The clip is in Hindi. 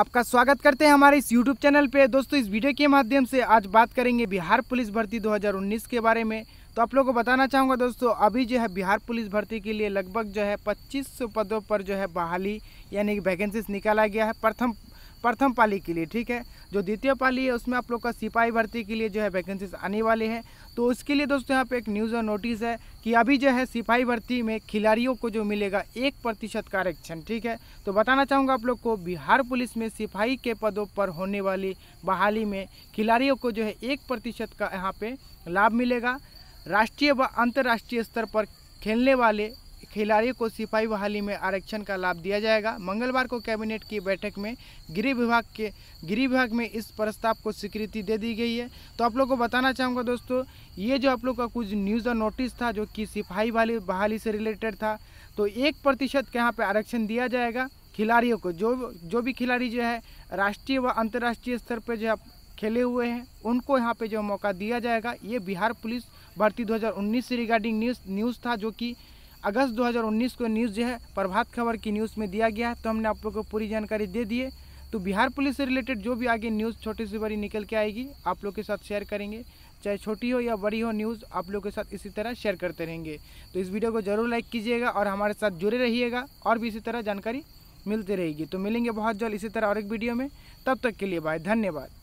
आपका स्वागत करते हैं हमारे इस YouTube चैनल पे दोस्तों इस वीडियो के माध्यम से आज बात करेंगे बिहार पुलिस भर्ती 2019 के बारे में तो आप लोगों को बताना चाहूँगा दोस्तों अभी जो है बिहार पुलिस भर्ती के लिए लगभग जो है 2500 पदों पर जो है बहाली यानी कि वैकेंसीज निकाला गया है प्रथम प्रथम पाली के लिए ठीक है जो द्वितीय पाली है उसमें आप लोग का सिपाही भर्ती के लिए जो है वैकेंसीज आने वाली हैं तो उसके लिए दोस्तों यहाँ पे एक न्यूज़ और नोटिस है कि अभी जो है सिपाही भर्ती में खिलाड़ियों को जो मिलेगा एक प्रतिशत का आरक्षण ठीक है तो बताना चाहूँगा आप लोग को बिहार पुलिस में सिपाही के पदों पर होने वाली बहाली में खिलाड़ियों को जो है एक प्रतिशत का यहाँ पर लाभ मिलेगा राष्ट्रीय व अंतर्राष्ट्रीय स्तर पर खेलने वाले खिलाड़ियों को सिपाही बहाली में आरक्षण का लाभ दिया जाएगा मंगलवार को कैबिनेट की बैठक में गृह विभाग के गृह विभाग में इस प्रस्ताव को स्वीकृति दे दी गई है तो आप लोग को बताना चाहूँगा दोस्तों ये जो आप लोग का कुछ न्यूज़ और नोटिस था जो कि सिपाही बहाली बहाली से रिलेटेड था तो एक प्रतिशत के यहाँ पर आरक्षण दिया जाएगा खिलाड़ियों को जो जो भी खिलाड़ी जो है राष्ट्रीय व अंतर्राष्ट्रीय स्तर पर जो खेले हुए हैं उनको यहाँ पर जो मौका दिया जाएगा ये बिहार पुलिस भर्ती दो से रिगार्डिंग न्यूज़ न्यूज़ था जो कि अगस्त 2019 को न्यूज़ जो है प्रभात खबर की न्यूज़ में दिया गया है तो हमने आप लोग को पूरी जानकारी दे दिए तो बिहार पुलिस से रिलेटेड जो भी आगे न्यूज़ छोटी सी बड़ी निकल के आएगी आप लोग के साथ शेयर करेंगे चाहे छोटी हो या बड़ी हो न्यूज़ आप लोग के साथ इसी तरह शेयर करते रहेंगे तो इस वीडियो को ज़रूर लाइक कीजिएगा और हमारे साथ जुड़े रहिएगा और भी इसी तरह जानकारी मिलती रहेगी तो मिलेंगे बहुत जल्द इसी तरह और एक वीडियो में तब तक के लिए बाय धन्यवाद